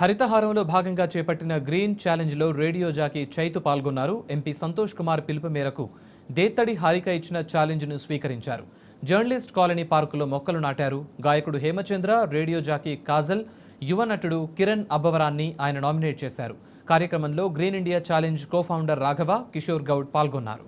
హరితహారంలో భాగంగా చేపట్టిన గ్రీన్ ఛాలెంజ్లో రేడియో జాకీ చైతు పాల్గొన్నారు ఎంపీ సంతోష్ కుమార్ పిలుపు మేరకు దేత్తడి హారిక ఇచ్చిన ఛాలెంజ్ను స్వీకరించారు జర్నలిస్ట్ కాలనీ పార్కులో మొక్కలు నాటారు గాయకుడు హేమచంద్ర రేడియో జాకీ కాజల్ యువ నటుడు కిరణ్ అబ్బవరాన్ని ఆయన నామినేట్ చేశారు కార్యక్రమంలో green India challenge cofounder Raghava Kishore Goud పాల్గొన్నారు